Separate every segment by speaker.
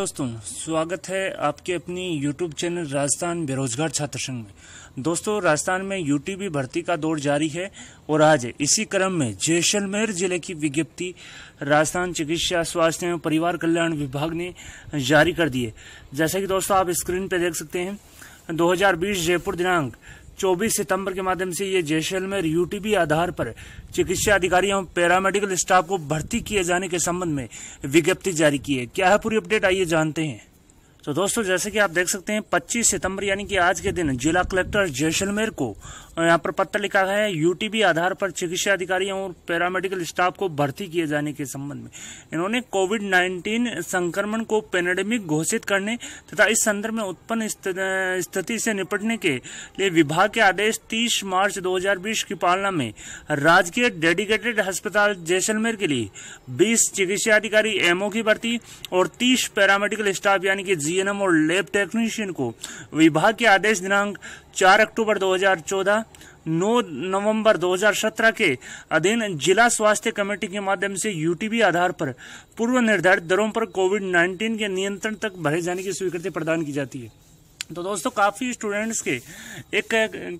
Speaker 1: दोस्तों स्वागत है आपके अपनी YouTube चैनल राजस्थान बेरोजगार छात्र संघ में दोस्तों राजस्थान में यूटीबी भर्ती का दौर जारी है और आज इसी क्रम में जैसलमेर जिले की विज्ञप्ति राजस्थान चिकित्सा स्वास्थ्य एवं परिवार कल्याण विभाग ने जारी कर दी है जैसा कि दोस्तों आप स्क्रीन पर देख सकते हैं 2020 जयपुर दिनांक 24 सितंबर के माध्यम से ये जैसलमेर यूटीबी आधार पर चिकित्सा अधिकारी एवं पैरामेडिकल स्टाफ को भर्ती किए जाने के संबंध में विज्ञप्ति जारी की है क्या है पूरी अपडेट आइए जानते हैं तो दोस्तों जैसे कि आप देख सकते हैं 25 सितंबर यानी कि आज के दिन जिला कलेक्टर जैसलमेर को यहाँ पर पत्र लिखा है यूटीबी आधार पर चिकित्सा अधिकारी और पैरामेडिकल स्टाफ को भर्ती किए जाने के संबंध में इन्होंने कोविड 19 संक्रमण को पेनेडेमिक घोषित करने तथा इस संदर्भ में उत्पन्न स्थिति से निपटने के लिए विभाग के आदेश तीस मार्च दो की पालना में राजकीय डेडिकेटेड अस्पताल जैसलमेर के लिए बीस चिकित्सा अधिकारी एमओ की भर्ती और तीस पैरामेडिकल स्टाफ यानी कि जीएनएम और लैब टेक्नीशियन को विभाग के आदेश दिनांक 4 अक्टूबर 2014 9 नवंबर 2017 के अधीन जिला स्वास्थ्य कमेटी के माध्यम से यूटीबी आधार पर पूर्व निर्धारित दरों पर कोविड 19 के नियंत्रण तक भरे जाने की स्वीकृति प्रदान की जाती है तो दोस्तों काफ़ी स्टूडेंट्स के एक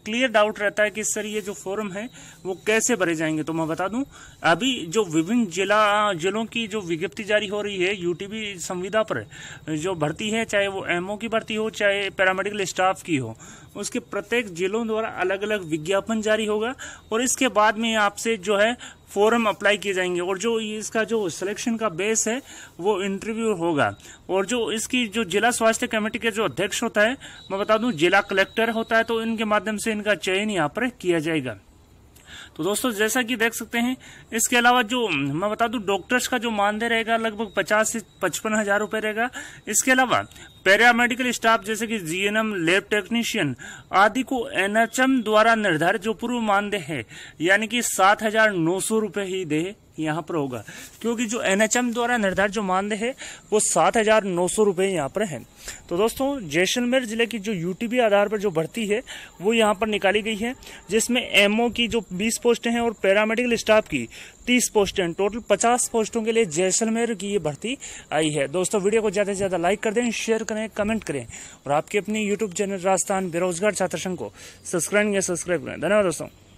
Speaker 1: क्लियर डाउट रहता है कि सर ये जो फॉर्म है वो कैसे भरे जाएंगे तो मैं बता दूं अभी जो विभिन्न जिला जिलों की जो विज्ञप्ति जारी हो रही है यूटीबी संविदा पर जो भर्ती है चाहे वो एमओ की भर्ती हो चाहे पैरामेडिकल स्टाफ की हो उसके प्रत्येक जिलों द्वारा अलग अलग विज्ञापन जारी होगा और इसके बाद में आपसे जो है फॉरम अप्लाई किए जाएंगे और जो इसका जो सिलेक्शन का बेस है वो इंटरव्यू होगा और जो इसकी जो जिला स्वास्थ्य कमेटी के जो अध्यक्ष होता है मैं बता दूं जिला कलेक्टर होता है तो इनके माध्यम से इनका चयन यहाँ पर किया जाएगा तो दोस्तों जैसा कि देख सकते हैं इसके अलावा जो मैं बता दूं डॉक्टर्स का जो मानदेय रहेगा लगभग पचास से पचपन हजार रुपये रहेगा इसके अलावा पैरामेडिकल स्टाफ जैसे कि जीएनएम लैब टेक्नीशियन आदि को एनएचएम द्वारा निर्धारित जो पूर्व मानदेय है यानी कि सात हजार नौ सौ रूपये ही दे यहाँ पर होगा क्योंकि जो एनएचएम द्वारा निर्धारित जो मानदेय है वो सात हजार नौ सौ रूपये यहाँ पर है तो दोस्तों जैसलमेर जिले की जो यूटीबी आधार पर जो भर्ती है वो यहाँ पर निकाली गई है जिसमें एमओ की जो बीस पोस्ट है और पैरामेडिकल स्टाफ की तीस पोस्टें टोटल पचास पोस्टों के लिए जैसलमेर की ये भर्ती आई है दोस्तों वीडियो को ज़्यादा से ज़्यादा लाइक कर दें शेयर करें कमेंट करें और आपके अपने यूट्यूब चैनल राजस्थान बेरोजगार छात्र संघ को सब्सक्राइब या सब्सक्राइब करें धन्यवाद दोस्तों